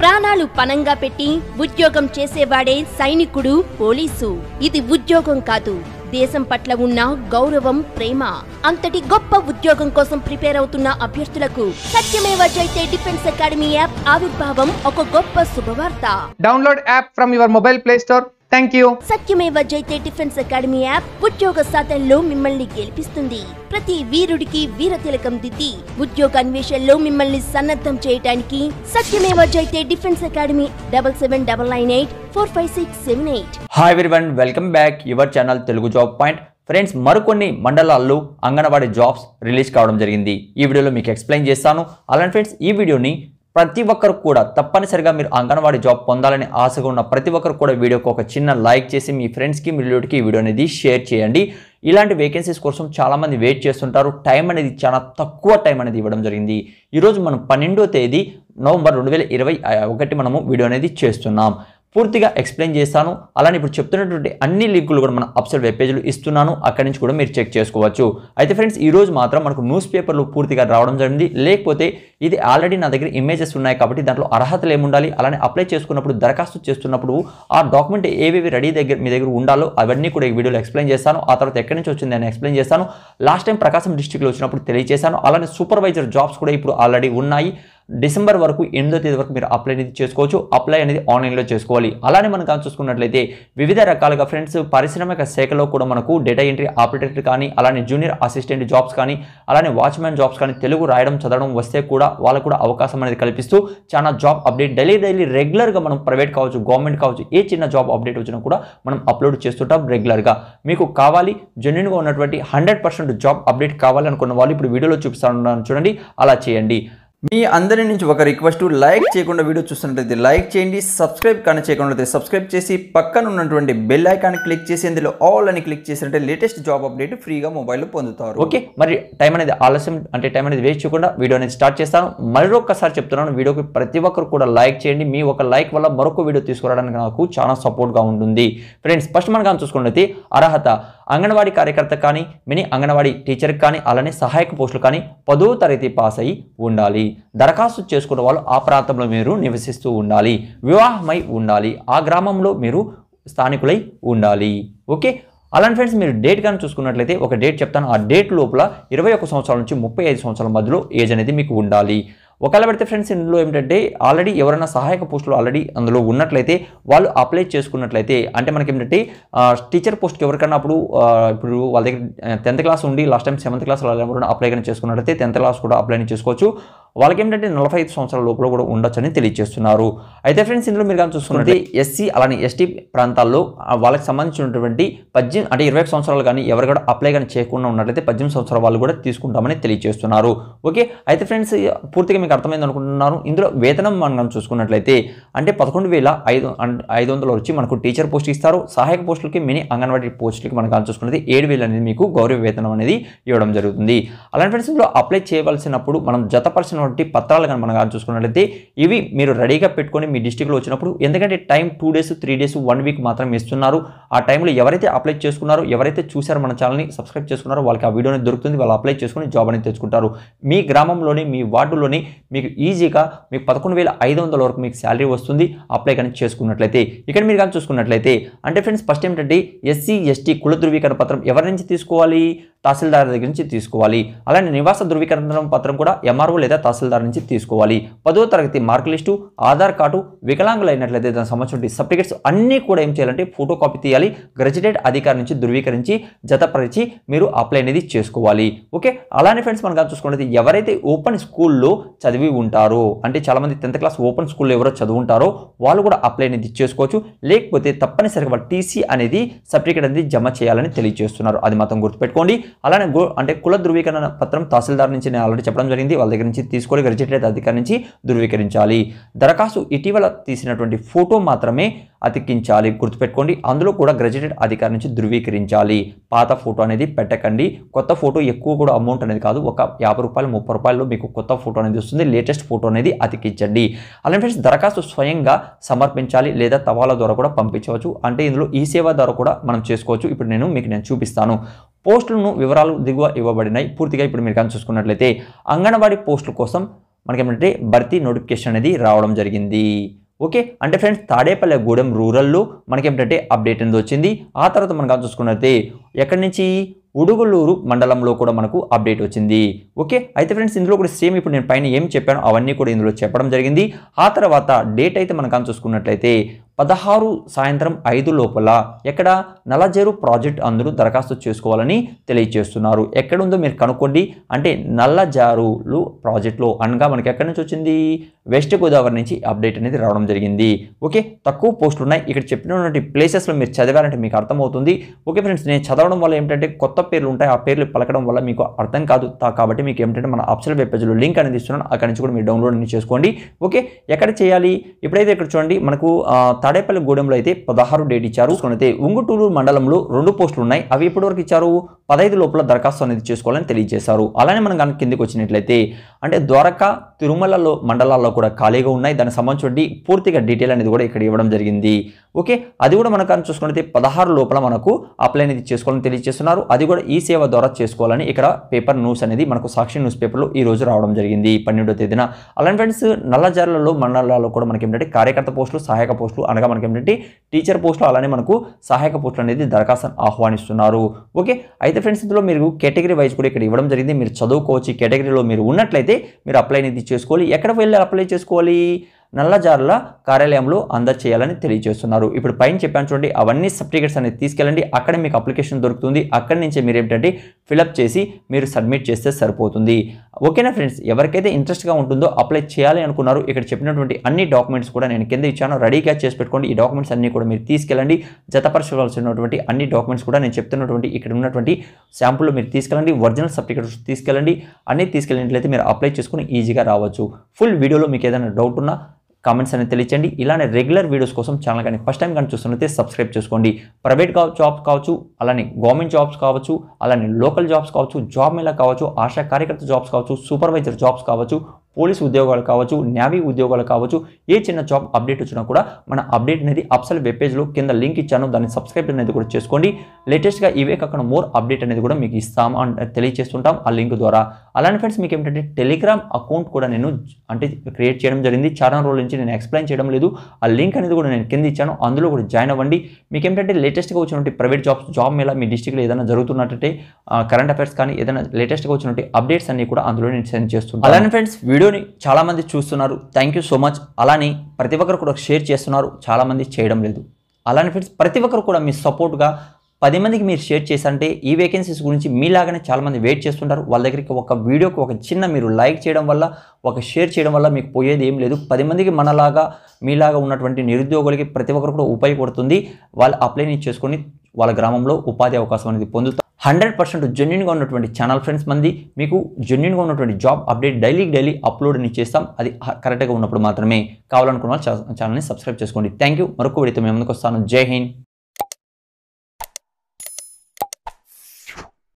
ప్రాణాలు పనంగా పెట్టి ఉద్యోగం చేసేవాడే సైనికుడు పోలీసు ఇది ఉద్యోగం కాదు దేశం పట్ల ఉన్న గౌరవం ప్రేమ అంతటి గొప్ప ఉద్యోగం కోసం ప్రిపేర్ అవుతున్న అభ్యర్థులకు సత్యమేవ జైతే డిఫెన్స్ అకాడమీ యాప్ ఆవిర్భావం ఒక గొప్ప శుభవార్త download app from your mobile play store thank you Satyameva Jayate defence academy app ఉద్యోగ సాధనలో మిమ్మల్ని గెలిపిస్తుంది ప్రతి వీరుడికి వీర తిలకం దిద్ది ఉద్యోగ అన్వేషణలో మిమ్మల్ని సన్నద్ధం చేయడానికి Satyameva Jayate defence academy double seven double nine eight four five six seven eight hi one welcome back your channel Telugu job point friends మరికొన్ని మండలాల్లో అంగన్వాడీ జాబ్స్ రిలీజ్ కావడం జరిగింది ఈ వీడియోలో మీకు ఎక్స్ప్లెయిన్ చేస్తాను అలాంటి ఫ్రెండ్స్ ఈ వీడియోని ప్రతి ఒక్కరు కూడా తప్పనిసరిగా మీరు అంగన్వాడీ జాబ్ పొందాలని ఆశగా ఉన్న ప్రతి ఒక్కరు కూడా వీడియోకి ఒక చిన్న లైక్ చేసి మీ ఫ్రెండ్స్కి మీ రిలేటివ్కి ఈ వీడియో అనేది షేర్ చేయండి ఇలాంటి వేకెన్సీస్ కోసం చాలామంది వెయిట్ చేస్తుంటారు టైం అనేది చాలా తక్కువ టైం అనేది ఇవ్వడం జరిగింది ఈరోజు మనం పన్నెండో తేదీ నవంబర్ రెండు వేల ఇరవై ఒకటి మనము వీడియో అనేది చేస్తున్నాం పూర్తిగా ఎక్స్ప్లెయిన్ చేస్తాను అలానే ఇప్పుడు చెప్తున్నటువంటి అన్ని లింకులు కూడా మన అప్సెట్ వెబ్ పేజ్లు ఇస్తున్నాను అక్కడి నుంచి కూడా మీరు చెక్ చేసుకోవచ్చు అయితే ఫ్రెండ్స్ ఈ రోజు మాత్రం మనకు న్యూస్ పేపర్లు పూర్తిగా రావడం జరిగింది లేకపోతే ఇది ఆల్రెడీ నా దగ్గర ఇమేజెస్ ఉన్నాయి కాబట్టి దాంట్లో అర్హతలు ఏముండాలి అలానే అప్లై చేసుకున్నప్పుడు దరఖాస్తు చేస్తున్నప్పుడు ఆ డాక్యుమెంట్ ఏవేవి రెడీ దగ్గర మీ దగ్గర ఉండాలో అవన్నీ కూడా ఈ వీడియోలో ఎక్స్ప్లెయిన్ చేస్తాను ఆ తర్వాత ఎక్కడి నుంచి వచ్చింది అని ఎక్స్ప్లెయిన్ చేస్తాను లాస్ట్ టైం ప్రకాశం డిస్టిక్లో వచ్చినప్పుడు తెలియజేశాను అలానే సూపర్వైజర్ జాబ్స్ కూడా ఇప్పుడు ఆల్రెడీ ఉన్నాయి డిసెంబర్ వరకు ఎనిమిదో తేదీ వరకు మీరు అప్లై అనేది చేసుకోవచ్చు అప్లై అనేది ఆన్లైన్లో చేసుకోవాలి అలానే మనం కానీ చూసుకున్నట్లయితే వివిధ రకాలుగా ఫ్రెండ్స్ పారిశ్రామిక శాఖలో కూడా మనకు డేటా ఎంట్రీ ఆపరేటర్ కానీ అలానే జూనియర్ అసిస్టెంట్ జాబ్స్ కానీ అలానే వాచ్మెన్ జాబ్స్ కానీ తెలుగు రాయడం చదవడం వస్తే కూడా వాళ్ళకు కూడా అవకాశం అనేది కల్పిస్తూ చాలా జాబ్ అప్డేట్ డైలీ డైలీ రెగ్యులర్గా మనం ప్రైవేట్ కావచ్చు గవర్నమెంట్ కావచ్చు ఏ చిన్న జాబ్ అప్డేట్ వచ్చినా కూడా మనం అప్లోడ్ చేస్తుంటాం రెగ్యులర్గా మీకు కావాలి జెన్యున్గా ఉన్నటువంటి హండ్రెడ్ జాబ్ అప్డేట్ కావాలనుకున్న వాళ్ళు ఇప్పుడు వీడియోలో చూపిస్తాను చూడండి అలా చేయండి మీ అందరి నుంచి ఒక రిక్వెస్ట్ లైక్ చేయకుండా వీడియో చూస్తున్నట్లయితే లైక్ చేయండి సబ్స్క్రైబ్ కానీ చేయకుండా సబ్స్క్రైబ్ చేసి పక్కన ఉన్నటువంటి బెల్ ఐకాన్ క్లిక్ చేసి ఇందులో ఆల్ అని క్లిక్ చేసినట్టే లేటెస్ట్ జాబ్ అప్డేట్ ఫ్రీగా మొబైల్లో పొందుతారు ఓకే మరి టైం అనేది ఆలస్యం అంటే టైం అనేది వేస్ట్ చేయకుండా వీడియో అనేది స్టార్ట్ చేస్తాను మరొకసారి చెప్తున్నాను వీడియోకి ప్రతి ఒక్కరు కూడా లైక్ చేయండి మీ ఒక లైక్ వల్ల మరొక వీడియో తీసుకురావడానికి నాకు చాలా సపోర్ట్గా ఉంటుంది ఫ్రెండ్స్ ఫస్ట్ మనం కానీ చూసుకున్నట్లయితే అర్హత అంగన్వాడీ కార్యకర్త కానీ మినీ అంగన్వాడీ టీచర్ కానీ అలానే సహాయక పోస్టులు కానీ పదో తరగతి పాస్ అయి ఉండాలి దరఖాస్తు చేసుకున్న వాళ్ళు ఆ ప్రాంతంలో మీరు నివసిస్తూ ఉండాలి వివాహమై ఉండాలి ఆ గ్రామంలో మీరు స్థానికులై ఉండాలి ఓకే అలాంటి ఫ్రెండ్స్ మీరు డేట్ కానీ చూసుకున్నట్లయితే ఒక డేట్ చెప్తాను ఆ డేట్ లోపల ఇరవై ఒక సంవత్సరాల నుంచి ముప్పై ఐదు సంవత్సరాల మధ్యలో ఏజ్ అనేది మీకు ఉండాలి ఒకవేళ పెడితే ఫ్రెండ్స్ ఇందులో ఏంటంటే ఆల్రెడీ ఎవరైనా సహాయక పోస్టులు ఆల్రెడీ అందులో ఉన్నట్లయితే వాళ్ళు అప్లై చేసుకున్నట్లయితే అంటే మనకి ఏంటంటే టీచర్ పోస్ట్కి ఎవరికైనా అప్పుడు ఇప్పుడు వాళ్ళ దగ్గర టెన్త్ క్లాస్ ఉండి last time seventh class apply కానీ చేసుకున్నట్లయితే టెన్త్ క్లాస్ కూడా అప్లై చేసుకోవచ్చు వాళ్ళకి ఏంటంటే నలభై ఐదు సంవత్సరాల లోపల కూడా అని తెలియజేస్తున్నారు అయితే ఫ్రెండ్స్ ఇందులో మీరు కానీ చూసుకున్నది ఎస్సీ అలానే ఎస్టీ ప్రాంతాల్లో వాళ్ళకి సంబంధించినటువంటి పద్దెనిమిది అంటే ఇరవై సంవత్సరాలు కానీ ఎవరు కూడా అప్లై కానీ చేయకుండా ఉన్నట్లయితే పద్దెనిమిది సంవత్సరాల వాళ్ళు కూడా తీసుకుంటామని తెలియజేస్తున్నారు ఓకే అయితే ఫ్రెండ్స్ పూర్తిగా మీకు అర్థమైంది అనుకుంటున్నాను ఇందులో వేతనం మనం చూసుకున్నట్లయితే అంటే పదకొండు వేల ఐదు ఐదు వందలు వచ్చి మనకు టీచర్ పోస్ట్ ఇస్తారు సహాయక పోస్టులకి మినీ అంగన్వాడీ పోస్టులకి మనం కానీ చూసుకున్నది ఏడు వేలు అనేది మీకు గౌరవ వేతనం అనేది ఇవ్వడం జరుగుతుంది అలాంటి ఫ్రెండ్స్ ఇందులో అప్లై చేయవలసినప్పుడు మనం జతపరిచిన ఉన్నటువంటి పత్రాలు కానీ మనం కానీ చూసుకున్నట్లయితే ఇవి మీరు రెడీగా పెట్టుకొని మీ డిస్టిక్లో వచ్చినప్పుడు ఎందుకంటే time two days three days one week మాత్రం ఇస్తున్నారు ఆ టైంలో ఎవరైతే అప్లై చేసుకున్నారో ఎవరైతే చూసారో మన ఛానల్ని సబ్స్క్రైబ్ చేసుకున్నారో వాళ్ళకి ఆ వీడియోని దొరుకుతుంది వాళ్ళు అప్లై చేసుకుని జాబ్ అనేది తెచ్చుకుంటారు మీ గ్రామంలోని మీ వార్డులోని మీకు ఈజీగా మీకు పదకొండు వేల ఐదు వందల వరకు మీకు శాలరీ వస్తుంది అప్లై కానీ చేసుకున్నట్లయితే ఇక్కడ మీరు కానీ చూసుకున్నట్లయితే అంటే ఫ్రెండ్స్ ఫస్ట్ ఏంటంటే ఎస్సీ ఎస్టీ కుల ధృవీకరణ పత్రం ఎవరి నుంచి తీసుకోవాలి తహసీల్దార్ దగ్గర నుంచి తీసుకోవాలి అలానే నివాస ధృవీకరణ పత్రం కూడా ఎంఆర్ఓ లేదా తహసీల్దార్ నుంచి తీసుకోవాలి పదో తరగతి మార్క్ లిస్టు ఆధార్ కార్డు వికలాంగులు అయినట్లయితే దానికి సంబంధించిన సర్టిఫికేట్స్ అన్నీ కూడా ఏం చేయాలంటే ఫోటో కాపీ తీయాలి గ్రాడ్యుయేట్ అధికారి నుంచి ధృవీకరించి జతపరిచి మీరు అప్లై అనేది చేసుకోవాలి ఓకే అలానే ఫ్రెండ్స్ మనం కానీ చూసుకుంటే ఎవరైతే ఓపెన్ స్కూల్లో చదివి ఉంటారో అంటే చాలామంది టెన్త్ క్లాస్ ఓపెన్ స్కూల్లో ఎవరో చదువుంటారో వాళ్ళు కూడా అప్లై అనేది చేసుకోవచ్చు లేకపోతే తప్పనిసరిగా వాళ్ళు టీసీ అనేది సర్టిఫికేట్ అనేది జమ చేయాలని తెలియజేస్తున్నారు అది మాత్రం గుర్తుపెట్టుకోండి అలానే అంటే కుల ధృవీకరణ పత్రం తహసీల్దార్ నుంచి నేను ఆల్రెడీ చెప్పడం జరిగింది వాళ్ళ దగ్గర నుంచి తీసుకొని గెజిటెడ్ అధికారి నుంచి ధృవీకరించాలి దరఖాస్తు ఇటీవల తీసినటువంటి ఫోటో మాత్రమే అతికించాలి గుర్తుపెట్టుకోండి అందులో కూడా గ్రాడ్యుయేటెడ్ అధికారి నుంచి ధృవీకరించాలి పాత ఫోటో అనేది పెట్టకండి కొత్త ఫోటో ఎక్కువ కూడా అమౌంట్ అనేది కాదు ఒక యాభై రూపాయలు ముప్పై రూపాయలు మీకు కొత్త ఫోటో అనేది వస్తుంది లేటెస్ట్ ఫోటో అనేది అతికించండి అలాంటి ఫ్రెండ్స్ దరఖాస్తు స్వయంగా సమర్పించాలి లేదా తవాల ద్వారా కూడా పంపించవచ్చు అంటే ఇందులో ఈ సేవ ద్వారా కూడా మనం చేసుకోవచ్చు ఇప్పుడు నేను మీకు నేను చూపిస్తాను పోస్టులను వివరాలు దిగువ ఇవ్వబడినాయి పూర్తిగా ఇప్పుడు మీరు కానీ చూసుకున్నట్లయితే అంగన్వాడీ పోస్టుల కోసం మనకేమంటే భర్తీ నోటిఫికేషన్ అనేది రావడం జరిగింది ఓకే అంటే ఫ్రెండ్స్ తాడేపల్లిగూడెం రూరల్లో మనకేమిటంటే అప్డేట్ అనేది వచ్చింది ఆ తర్వాత మనం చూసుకున్నట్లయితే ఎక్కడి నుంచి ఉడుగులూరు మండలంలో కూడా మనకు అప్డేట్ వచ్చింది ఓకే అయితే ఫ్రెండ్స్ ఇందులో కూడా సేమ్ ఇప్పుడు నేను పైన ఏం చెప్పానో అవన్నీ కూడా ఇందులో చెప్పడం జరిగింది ఆ తర్వాత డేట్ అయితే మనం కానీ చూసుకున్నట్లయితే పదహారు సాయంత్రం ఐదు లోపల ఎక్కడ నల్లజేరు ప్రాజెక్ట్ అందరూ దరఖాస్తు చేసుకోవాలని తెలియజేస్తున్నారు ఎక్కడుందో మీరు కనుక్కోండి అంటే నల్లజారులు ప్రాజెక్టులో అనగా మనకి ఎక్కడి నుంచి వచ్చింది వెస్ట్ గోదావరి నుంచి అప్డేట్ అనేది రావడం జరిగింది ఓకే తక్కువ పోస్టులు ఉన్నాయి ఇక్కడ చెప్పినటువంటి ప్లేసెస్లో మీరు చదివారంటే మీకు అర్థమవుతుంది ఓకే ఫ్రెండ్స్ నేను చదవడం వల్ల ఏంటంటే కొత్త పేర్లు ఉంటాయి ఆ పేర్లు పలకడం వల్ల మీకు అర్థం కాదు కాబట్టి మీకు ఏంటంటే మన అప్సల్ వెబ్ పేజ్లో లింక్ అనేది ఇస్తున్నాను అక్కడి నుంచి కూడా మీరు డౌన్లోడ్ చేసుకోండి ఓకే ఎక్కడ చేయాలి ఇప్పుడైతే ఇక్కడ చూడండి మనకు తాడేపల్లిగూడెంలో గూడెంలో అయితే పదహారు డేట్ ఇచ్చారు ఉంగుటూరు మండలంలో రెండు పోస్టులు ఉన్నాయి అవి ఎప్పటివరకు ఇచ్చారు పదహైదు లోపల దరఖాస్తు అనేది చేసుకోవాలని తెలియజేశారు అలానే మనం కనుక కిందికి వచ్చినట్లయితే అంటే ద్వారక తిరుమలలో మండలాల్లో కూడా ఖాళీగా ఉన్నాయి దానికి సంబంధించి పూర్తిగా డీటెయిల్ అనేది కూడా ఇక్కడ ఇవ్వడం జరిగింది ఓకే అది కూడా మనం కానీ చూసుకున్నట్లయితే పదహారు లోపల మనకు అప్లై అనేది చేసుకోవాలని తెలియజేస్తున్నారు అది కూడా ఈ సేవ ద్వారా చేసుకోవాలని ఇక్కడ పేపర్ న్యూస్ అనేది మనకు సాక్షి న్యూస్ పేపర్లో ఈ రోజు రావడం జరిగింది పన్నెండో తేదీన అలానే ఫ్రెండ్స్ జార్లలో మండలాల్లో కూడా మనకి ఏంటంటే కార్యకర్త పోస్టులు సహాయక పోస్టులు అనగా మనకి ఏంటంటే టీచర్ పోస్టులు అలానే మనకు సహాయక పోస్టులు అనేది దరఖాస్తును ఆహ్వానిస్తున్నారు ఓకే అయితే అయితే ఫ్రెండ్స్ ఇందులో మీరు కేటగిరీ వైజ్ కూడా ఇక్కడ ఇవ్వడం జరిగింది మీరు చదువుకోవచ్చు ఈ కేటగిరీలో మీరు ఉన్నట్లయితే మీరు అప్లై అనేది చేసుకోవాలి ఎక్కడ వెళ్ళి అప్లై చేసుకోవాలి నల్లజారుల కార్యాలయంలో అందచేయాలని తెలియజేస్తున్నారు ఇప్పుడు పైన చెప్పాను చూడండి అవన్నీ సర్టిఫికేట్స్ అనేది తీసుకెళ్ళండి అక్కడ మీకు అప్లికేషన్ దొరుకుతుంది అక్కడి నుంచి మీరు ఏంటంటే ఫిలప్ చేసి మీరు సబ్మిట్ చేస్తే సరిపోతుంది ఓకేనా ఫ్రెండ్స్ ఎవరికైతే ఇంట్రెస్ట్గా ఉంటుందో అప్లై చేయాలి అనుకున్నారు ఇక్కడ చెప్పినటువంటి అన్ని డాక్యుమెంట్స్ కూడా నేను కింద ఇచ్చాను రెడీ క్యాచ్ చేసి పెట్టుకోండి ఈ డాక్యుమెంట్స్ అన్ని కూడా మీరు తీసుకెళ్ళండి జతపరచవలసినటువంటి అన్ని డాక్యుమెంట్స్ కూడా నేను చెప్తున్నటువంటి ఇక్కడ ఉన్నటువంటి శాంపుల్లో మీరు తీసుకెళ్ళండి ఒరిజినల్ సర్టిఫికేట్స్ తీసుకెళ్ళండి అన్నీ తీసుకెళ్ళినట్లయితే మీరు అప్లై చేసుకుని ఈజీగా రావచ్చు ఫుల్ వీడియోలో మీకు ఏదైనా డౌట్ ఉన్నా కామెంట్స్ అనేది తెలియచండి ఇలానే రెగ్యులర్ వీడియోస్ కోసం ఛానల్ కానీ ఫస్ట్ టైం కానీ చూస్తున్నట్టే సబ్స్క్రైబ్ చేసుకోండి ప్రైవేట్ జాబ్స్ కావచ్చు అలానే గవర్నమెంట్ జాబ్స్ కావచ్చు అలానే లోకల్ జాబ్స్ కావచ్చు జాబ్ మేళ కావచ్చు ఆశా కార్యకర్త జాబ్స్ కావచ్చు సూపర్వైజర్ జాబ్స్ కావచ్చు పోలీస్ ఉద్యోగాలు కావచ్చు న్యావీ ఉద్యోగాలు కావచ్చు ఏ చిన్న జాబ్ అప్డేట్ వచ్చినా కూడా మన అప్డేట్ అనేది అప్సల్ వెబ్ పేజ్లో కింద లింక్ ఇచ్చాను దాన్ని సబ్స్క్రైబ్ అనేది కూడా చేసుకోండి లేటెస్ట్గా ఇవే కాకుండా మోర్ అప్డేట్ అనేది కూడా మీకు ఇస్తాము అని తెలియజేస్తుంటాం ఆ లింక్ ద్వారా అలానే ఫ్రెండ్స్ మీకు ఏంటంటే టెలిగ్రామ్ అకౌంట్ కూడా నేను అంటే క్రియేట్ చేయడం జరిగింది చాలా రోజుల నుంచి నేను ఎక్స్ప్లెయిన్ చేయడం లేదు ఆ లింక్ అనేది కూడా నేను కింద ఇచ్చాను అందులో కూడా జాయిన్ అవ్వండి మీకు ఏంటంటే లేటెస్ట్గా వచ్చినటువంటి ప్రైవేట్ జాబ్స్ జాబ్ మీద మీ డిస్టిక్లో ఏదైనా జరుగుతున్నట్టే కరెంట్ అఫైర్స్ కానీ ఏదైనా లేటెస్ట్గా వచ్చినటువంటి అప్డేట్స్ అన్ని కూడా అందులో నేను సెండ్ చేస్తున్నాను అలానే ఫ్రెండ్స్ వీడియోని చాలామంది చూస్తున్నారు థ్యాంక్ యూ సో మచ్ అలానే ప్రతి ఒక్కరు కూడా షేర్ చేస్తున్నారు చాలామంది చేయడం లేదు అలానే ఫ్రెండ్స్ ప్రతి ఒక్కరు కూడా మీ సపోర్ట్గా పది మందికి మీరు షేర్ చేశారంటే ఈ వేకెన్సీస్ గురించి మీలాగానే చాలామంది వెయిట్ చేస్తుంటారు వాళ్ళ దగ్గరికి ఒక వీడియోకి ఒక చిన్న మీరు లైక్ చేయడం వల్ల ఒక షేర్ చేయడం వల్ల మీకు పోయేది ఏం లేదు పది మందికి మనలాగా మీలాగా ఉన్నటువంటి నిరుద్యోగులకి ప్రతి ఒక్కరు కూడా ఉపయోగపడుతుంది వాళ్ళు అప్లైని చేసుకొని వాళ్ళ గ్రామంలో ఉపాధి అవకాశం అనేది పొందుతారు హండ్రెడ్ పర్సెంట్ జెన్యున్గా ఉన్నటువంటి ఛానల్ ఫ్రెండ్స్ మంది మీకు జెన్యున్గా ఉన్నటువంటి జాబ్ అప్డేట్ డైలీ డైలీ అప్లోడ్ని చేస్తాం అది కరెక్ట్గా ఉన్నప్పుడు మాత్రమే కావాలనుకున్న వాళ్ళు ఛానల్ని సబ్స్క్రైబ్ చేసుకోండి థ్యాంక్ యూ మరొక వీడియోతో మేము ముందుకు వస్తాను జై హింద్